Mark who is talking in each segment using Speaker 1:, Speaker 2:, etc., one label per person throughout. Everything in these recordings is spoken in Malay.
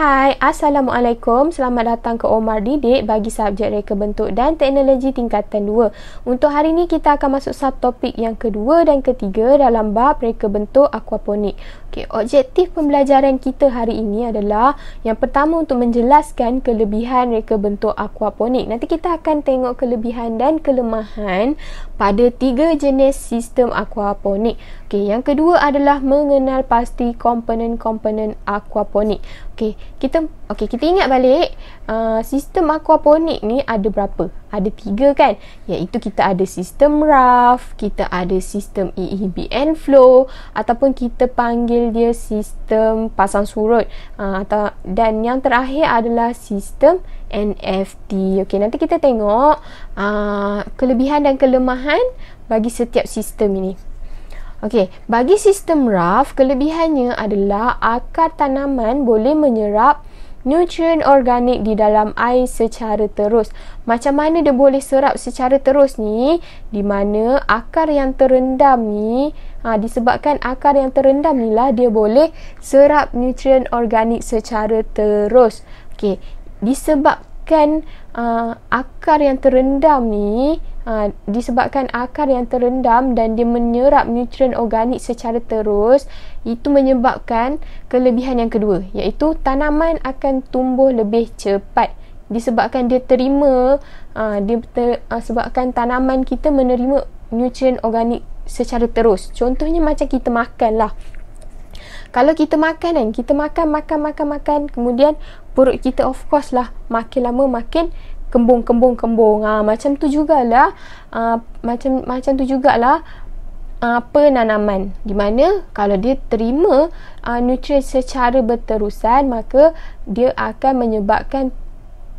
Speaker 1: Hai, Assalamualaikum. Selamat datang ke Omar Didik bagi subjek reka bentuk dan teknologi tingkatan 2. Untuk hari ini, kita akan masuk topik yang kedua dan ketiga dalam bab reka bentuk aquaponik. Okay, objektif pembelajaran kita hari ini adalah yang pertama untuk menjelaskan kelebihan reka bentuk aquaponik. Nanti kita akan tengok kelebihan dan kelemahan pada tiga jenis sistem aquaponik. Okey, yang kedua adalah mengenal pasti komponen-komponen aquaponik. Okey, kita Okey, kita ingat balik uh, sistem aquaponik ni ada berapa? Ada tiga kan? Iaitu kita ada sistem raft, kita ada sistem EEBN flow ataupun kita panggil dia sistem pasang surut uh, dan yang terakhir adalah sistem NFT. Okey, nanti kita tengok uh, kelebihan dan kelemahan bagi setiap sistem ini. Okey, bagi sistem raft, kelebihannya adalah akar tanaman boleh menyerap Nutrien organik di dalam air secara terus. Macam mana dia boleh serap secara terus ni? Di mana akar yang terendam ni, ha, disebabkan akar yang terendam ni lah dia boleh serap nutrien organik secara terus. Okey, disebabkan disebabkan uh, akar yang terendam ni uh, disebabkan akar yang terendam dan dia menyerap nutrien organik secara terus itu menyebabkan kelebihan yang kedua iaitu tanaman akan tumbuh lebih cepat disebabkan dia terima uh, dia ter, uh, sebabkan tanaman kita menerima nutrien organik secara terus contohnya macam kita makan lah kalau kita makan kan, kita makan, makan, makan, makan. Kemudian perut kita of course lah makin lama makin kembung, kembung, kembung. Ha, macam tu jugalah. Ha, macam macam tu jugalah apa ah, nanaman di mana kalau dia terima uh, nutrien secara berterusan maka dia akan menyebabkan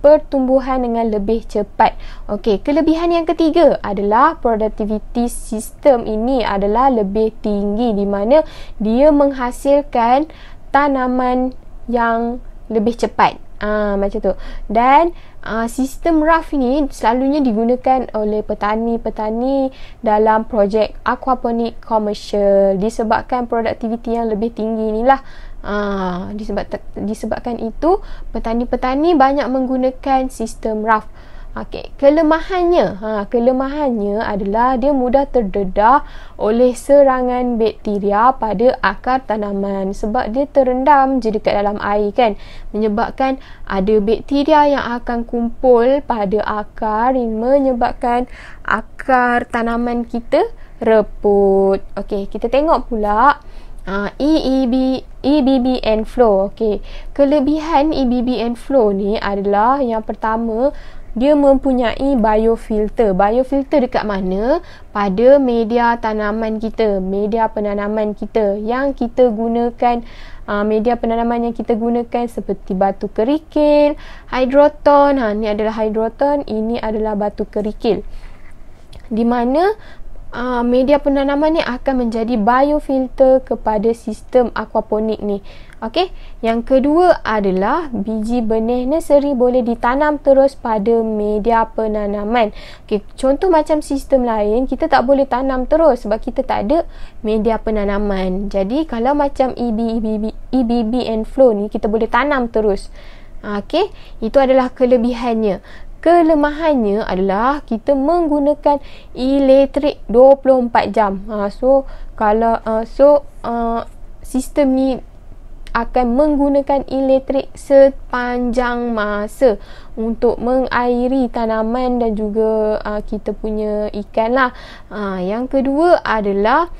Speaker 1: pertumbuhan dengan lebih cepat. Okey, kelebihan yang ketiga adalah produktiviti sistem ini adalah lebih tinggi di mana dia menghasilkan tanaman yang lebih cepat. Ah ha, macam tu. Dan Uh, sistem raf ini selalunya digunakan oleh petani-petani dalam projek aquaponik komersial disebabkan produktiviti yang lebih tinggi inilah Ha, disebab, disebabkan itu, petani-petani banyak menggunakan sistem raft. Okey, kelemahannya, ha, kelemahannya adalah dia mudah terdedah oleh serangan bakteria pada akar tanaman sebab dia terendam je dekat dalam air kan. Menyebabkan ada bakteria yang akan kumpul pada akar yang menyebabkan akar tanaman kita reput. Okey, kita tengok pula. Ah, EEB EBBN flow. Okey. Kelebihan and e flow ni adalah yang pertama dia mempunyai biofilter. Biofilter dekat mana? Pada media tanaman kita, media penanaman kita yang kita gunakan aa, ah, media penanaman yang kita gunakan seperti batu kerikil, hydroton. Ha ini adalah hydroton, ini adalah batu kerikil. Di mana uh, media penanaman ni akan menjadi biofilter kepada sistem aquaponik ni. Okey, yang kedua adalah biji benih nursery boleh ditanam terus pada media penanaman. Okey, contoh macam sistem lain kita tak boleh tanam terus sebab kita tak ada media penanaman. Jadi kalau macam EB EBB, EBB and flow ni kita boleh tanam terus. Ah, okey, itu adalah kelebihannya. Kelemahannya adalah kita menggunakan elektrik 24 jam. Ha, so kalau uh, so uh, sistem ni akan menggunakan elektrik sepanjang masa untuk mengairi tanaman dan juga uh, kita punya ikan lah. Ha, yang kedua adalah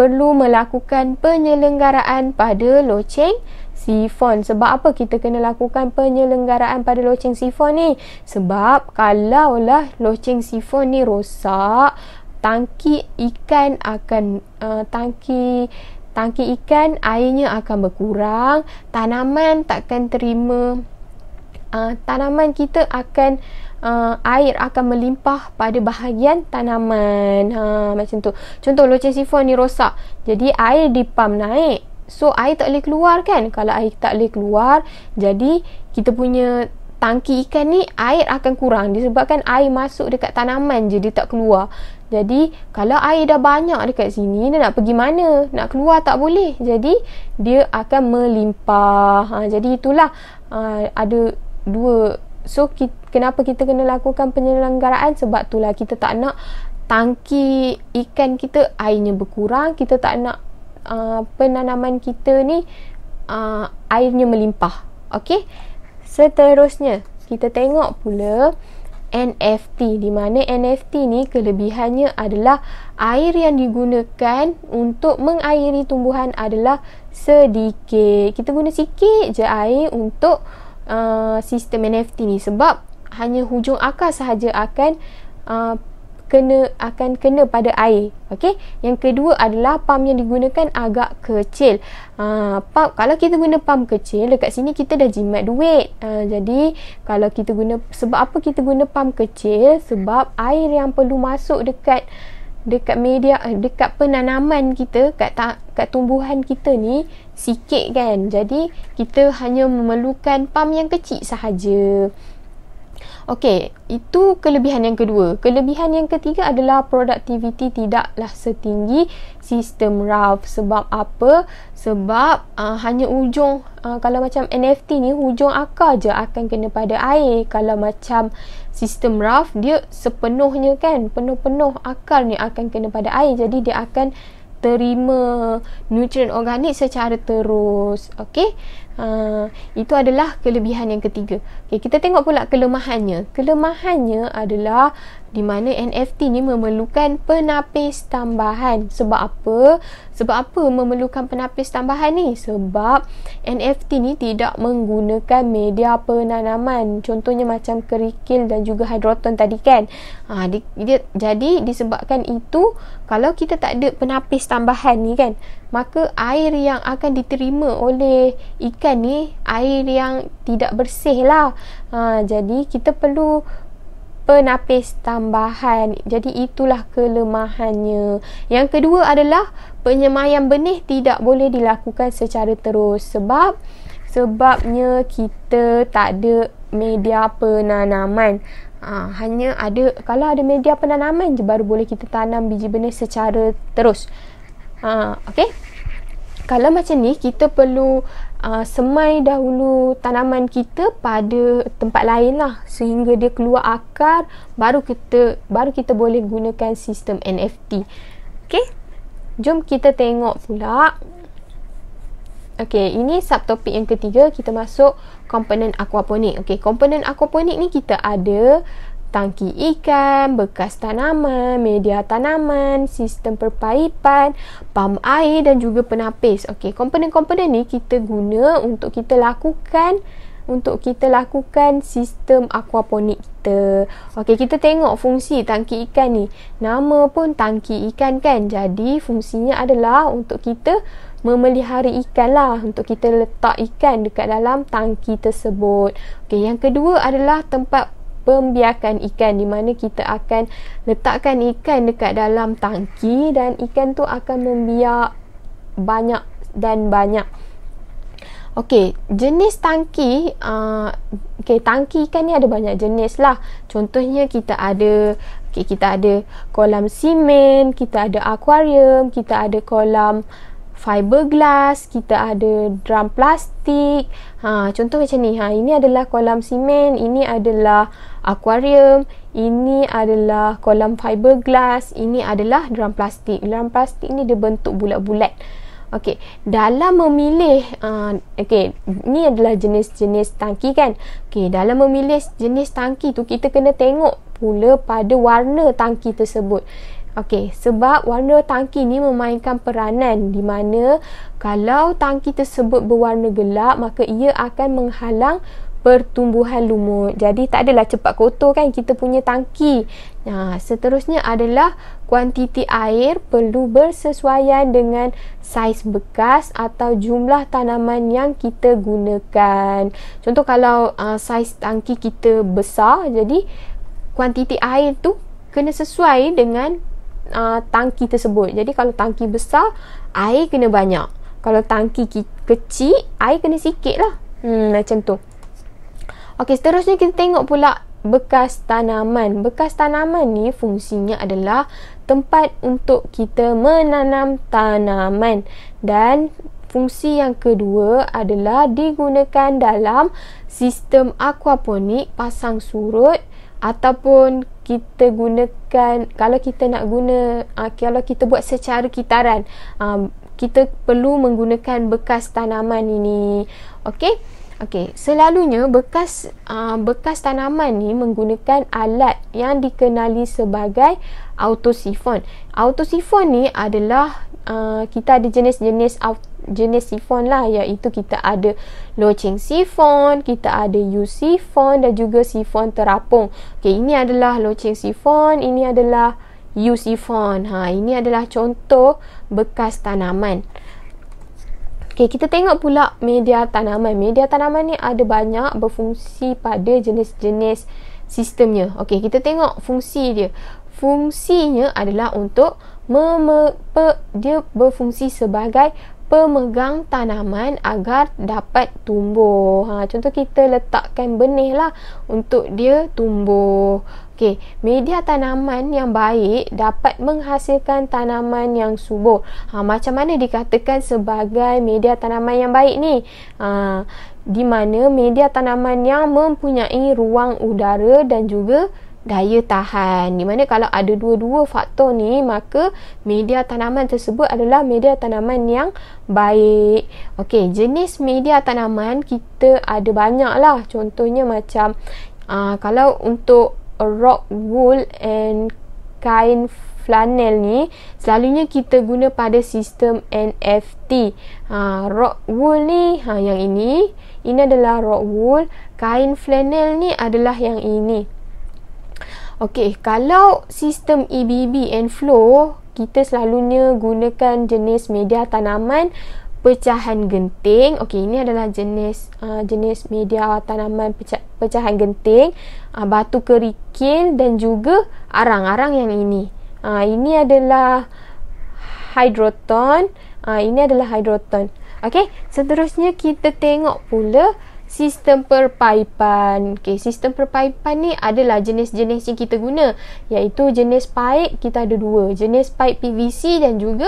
Speaker 1: perlu melakukan penyelenggaraan pada loceng sifon. Sebab apa kita kena lakukan penyelenggaraan pada loceng sifon ni? Sebab kalau lah loceng sifon ni rosak, tangki ikan akan uh, tangki tangki ikan airnya akan berkurang, tanaman takkan terima uh, tanaman kita akan Uh, air akan melimpah pada bahagian tanaman ha, macam tu contoh loceng sifon ni rosak jadi air di pam naik So air tak boleh keluar kan? Kalau air tak boleh keluar, jadi kita punya tangki ikan ni air akan kurang disebabkan air masuk dekat tanaman je dia tak keluar. Jadi kalau air dah banyak dekat sini dia nak pergi mana? Nak keluar tak boleh. Jadi dia akan melimpah. Ha, jadi itulah ha, ada dua so kita, kenapa kita kena lakukan penyelenggaraan sebab itulah kita tak nak tangki ikan kita airnya berkurang kita tak nak uh, penanaman kita ni uh, airnya melimpah. Okey. Seterusnya, kita tengok pula NFT di mana NFT ni kelebihannya adalah air yang digunakan untuk mengairi tumbuhan adalah sedikit. Kita guna sikit je air untuk uh, sistem NFT ni sebab hanya hujung akar sahaja akan uh, kena akan kena pada air okey yang kedua adalah pam yang digunakan agak kecil ha pump, kalau kita guna pam kecil dekat sini kita dah jimat duit ha, jadi kalau kita guna sebab apa kita guna pam kecil sebab air yang perlu masuk dekat dekat media eh, dekat penanaman kita kat ta, kat tumbuhan kita ni sikit kan jadi kita hanya memerlukan pam yang kecil sahaja Okey, itu kelebihan yang kedua. Kelebihan yang ketiga adalah produktiviti tidaklah setinggi sistem RAF. Sebab apa? Sebab uh, hanya ujung, uh, ah, kalau macam NFT ni, ujung akar je akan kena pada air. Kalau macam sistem RAF, dia sepenuhnya kan, penuh-penuh akar ni akan kena pada air. Jadi, dia akan terima nutrien organik secara terus. Okey? Uh, itu adalah kelebihan yang ketiga. Okay, kita tengok pula kelemahannya. Kelemahannya adalah di mana NFT ni memerlukan penapis tambahan. Sebab apa? Sebab apa memerlukan penapis tambahan ni? Sebab NFT ni tidak menggunakan media penanaman. Contohnya macam kerikil dan juga hidroton tadi kan. Ha, di, dia, jadi disebabkan itu kalau kita tak ada penapis tambahan ni kan maka air yang akan diterima oleh ikan ni air yang tidak bersih lah. Ha, jadi kita perlu penapis tambahan. Jadi itulah kelemahannya. Yang kedua adalah penyemayan benih tidak boleh dilakukan secara terus sebab sebabnya kita tak ada media penanaman. Ha, hanya ada kalau ada media penanaman je baru boleh kita tanam biji benih secara terus. Ha, okay? kalau macam ni kita perlu uh, semai dahulu tanaman kita pada tempat lain lah sehingga dia keluar akar baru kita baru kita boleh gunakan sistem NFT Okay, jom kita tengok pula Okay, ini subtopik yang ketiga kita masuk komponen aquaponik. Okay, komponen aquaponik ni kita ada tangki ikan, bekas tanaman, media tanaman, sistem perpaipan, pam air dan juga penapis. Okey, komponen-komponen ni kita guna untuk kita lakukan untuk kita lakukan sistem aquaponik kita. Okey, kita tengok fungsi tangki ikan ni. Nama pun tangki ikan kan. Jadi fungsinya adalah untuk kita memelihara ikan lah untuk kita letak ikan dekat dalam tangki tersebut. Okey, yang kedua adalah tempat pembiakan ikan di mana kita akan letakkan ikan dekat dalam tangki dan ikan tu akan membiak banyak dan banyak. Okey, jenis tangki uh, okay, tangki ikan ni ada banyak jenis lah. Contohnya kita ada okay, kita ada kolam simen, kita ada akuarium, kita ada kolam uh, fiberglass, kita ada drum plastik. Ha, contoh macam ni. Ha, ini adalah kolam simen, ini adalah akuarium, ini adalah kolam fiberglass, ini adalah drum plastik. Drum plastik ni dia bentuk bulat-bulat. Okey, dalam memilih uh, okey, ni adalah jenis-jenis tangki kan. Okey, dalam memilih jenis tangki tu kita kena tengok pula pada warna tangki tersebut. Okey, sebab warna tangki ni memainkan peranan di mana kalau tangki tersebut berwarna gelap maka ia akan menghalang pertumbuhan lumut. Jadi tak adalah cepat kotor kan kita punya tangki. Nah, seterusnya adalah kuantiti air perlu bersesuaian dengan saiz bekas atau jumlah tanaman yang kita gunakan. Contoh kalau uh, saiz tangki kita besar, jadi kuantiti air tu kena sesuai dengan uh, tangki tersebut. Jadi kalau tangki besar, air kena banyak. Kalau tangki ki- kecil, air kena sikit lah. Hmm, macam tu. Okey, seterusnya kita tengok pula bekas tanaman. Bekas tanaman ni fungsinya adalah tempat untuk kita menanam tanaman. Dan fungsi yang kedua adalah digunakan dalam sistem aquaponik, pasang surut ataupun kita gunakan kalau kita nak guna uh, kalau kita buat secara kitaran uh, kita perlu menggunakan bekas tanaman ini okey Okey, selalunya bekas uh, bekas tanaman ni menggunakan alat yang dikenali sebagai autosifon. Autosifon ni adalah uh, kita ada jenis-jenis au, jenis sifon lah iaitu kita ada loceng sifon, kita ada U sifon dan juga sifon terapung. Okey, ini adalah loceng sifon, ini adalah U sifon. Ha, ini adalah contoh bekas tanaman. Okay, kita tengok pula media tanaman. Media tanaman ni ada banyak berfungsi pada jenis-jenis sistemnya. Okay, kita tengok fungsi dia. Fungsinya adalah untuk mem- dia berfungsi sebagai pemegang tanaman agar dapat tumbuh. Ha, contoh kita letakkan benih lah untuk dia tumbuh. Okay, media tanaman yang baik dapat menghasilkan tanaman yang subur. Ha, macam mana dikatakan sebagai media tanaman yang baik ni? Ha, di mana media tanaman yang mempunyai ruang udara dan juga daya tahan. Di mana kalau ada dua-dua faktor ni, maka media tanaman tersebut adalah media tanaman yang baik. Okey, jenis media tanaman kita ada banyak lah. Contohnya macam uh, kalau untuk rock wool and kain flanel ni selalunya kita guna pada sistem NFT. Ha ah, rock wool ni ha yang ini. Ini adalah rock wool. Kain flanel ni adalah yang ini. Okey, kalau sistem EBB and flow, kita selalunya gunakan jenis media tanaman pecahan genting. Okey, ini adalah jenis uh, jenis media tanaman pecah, pecahan genting, uh, batu kerikil dan juga arang-arang yang ini. Uh, ini adalah hydroton. Uh, ini adalah hydroton. Okey, seterusnya kita tengok pula sistem perpaipan. Okey, sistem perpaipan ni adalah jenis-jenis yang kita guna iaitu jenis paip kita ada dua, jenis paip PVC dan juga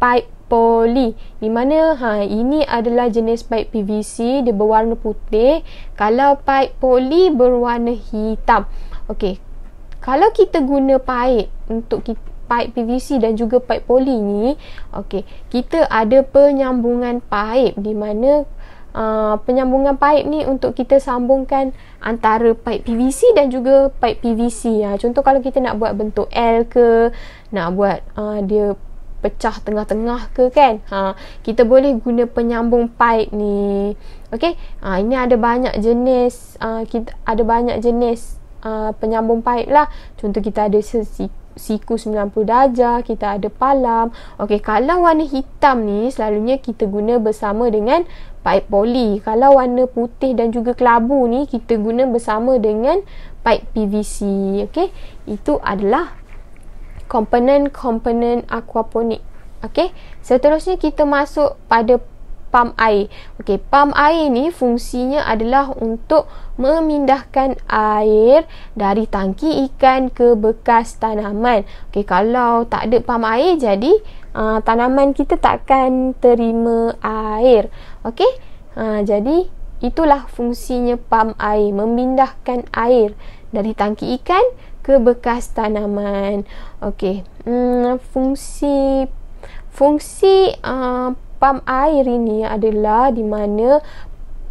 Speaker 1: paip poli. Di mana ha ini adalah jenis paip PVC dia berwarna putih, kalau paip poli berwarna hitam. Okey. Kalau kita guna paip untuk kita paip PVC dan juga paip poli ni okey kita ada penyambungan paip di mana uh, penyambungan pipe ni untuk kita sambungkan antara pipe PVC dan juga pipe PVC ya. Ha, contoh kalau kita nak buat bentuk L ke nak buat uh, dia pecah tengah-tengah ke kan ha, kita boleh guna penyambung pipe ni ok ha, ini ada banyak jenis uh, kita, ada banyak jenis Ah, penyambung paip lah. Contoh kita ada siku 90 darjah, kita ada palam. Okey, kalau warna hitam ni selalunya kita guna bersama dengan paip poli. Kalau warna putih dan juga kelabu ni kita guna bersama dengan paip PVC. Okey, itu adalah komponen-komponen aquaponik. Okey, seterusnya kita masuk pada pam air. Okey, pam air ni fungsinya adalah untuk memindahkan air dari tangki ikan ke bekas tanaman. Okey, kalau tak ada pam air jadi uh, tanaman kita takkan terima air. Okey? Uh, jadi itulah fungsinya pam air memindahkan air dari tangki ikan ke bekas tanaman. Okey. Hmm fungsi fungsi uh, pam air ini adalah di mana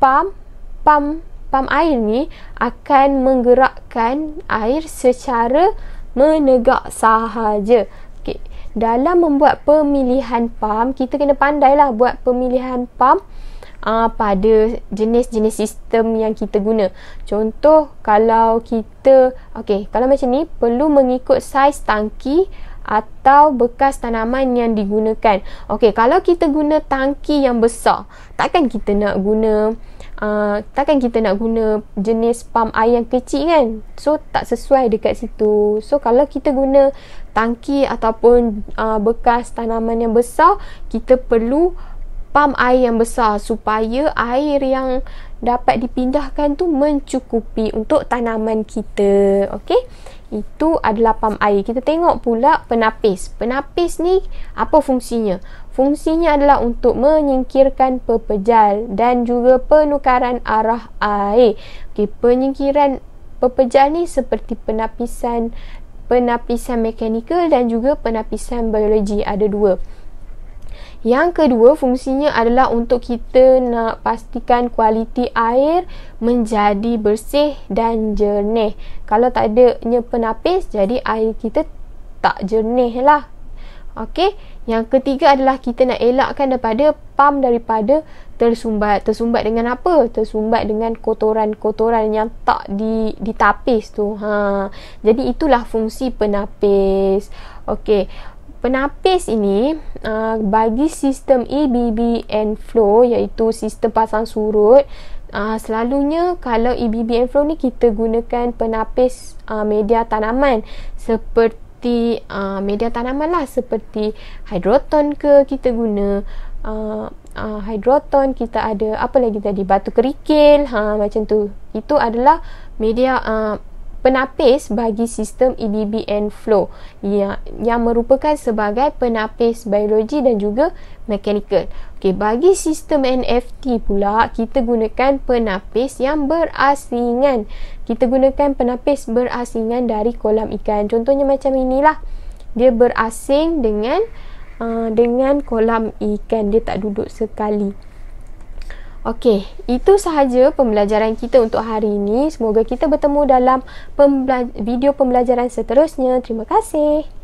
Speaker 1: pam pam pam air ni akan menggerakkan air secara menegak sahaja. Okey, dalam membuat pemilihan pam, kita kena pandailah buat pemilihan pam uh, pada jenis-jenis sistem yang kita guna. Contoh kalau kita okey, kalau macam ni perlu mengikut saiz tangki atau bekas tanaman yang digunakan. Okey, kalau kita guna tangki yang besar, takkan kita nak guna uh, takkan kita nak guna jenis pam air yang kecil kan? So tak sesuai dekat situ. So kalau kita guna tangki ataupun uh, bekas tanaman yang besar, kita perlu pam air yang besar supaya air yang dapat dipindahkan tu mencukupi untuk tanaman kita. Okey? Itu adalah pam air. Kita tengok pula penapis. Penapis ni apa fungsinya? Fungsinya adalah untuk menyingkirkan pepejal dan juga penukaran arah air. Okey, penyingkiran pepejal ni seperti penapisan penapisan mekanikal dan juga penapisan biologi ada dua. Yang kedua, fungsinya adalah untuk kita nak pastikan kualiti air menjadi bersih dan jernih. Kalau tak ada penapis, jadi air kita tak jernih lah. Okey, yang ketiga adalah kita nak elakkan daripada pam daripada tersumbat. Tersumbat dengan apa? Tersumbat dengan kotoran-kotoran yang tak di ditapis tu. Ha. Jadi itulah fungsi penapis. Okey. Penapis ini uh, bagi sistem EBB and flow iaitu sistem pasang surut uh, selalunya kalau EBB and flow ni kita gunakan penapis uh, media tanaman seperti uh, media tanaman lah seperti hydroton ke kita guna uh, uh, hydroton kita ada apa lagi tadi batu kerikil ha, macam tu itu adalah media uh, penapis bagi sistem EBB and flow yang, yang merupakan sebagai penapis biologi dan juga mechanical. Okey, bagi sistem NFT pula kita gunakan penapis yang berasingan. Kita gunakan penapis berasingan dari kolam ikan. Contohnya macam inilah. Dia berasing dengan uh, dengan kolam ikan. Dia tak duduk sekali. Okey, itu sahaja pembelajaran kita untuk hari ini. Semoga kita bertemu dalam pembelaj- video pembelajaran seterusnya. Terima kasih.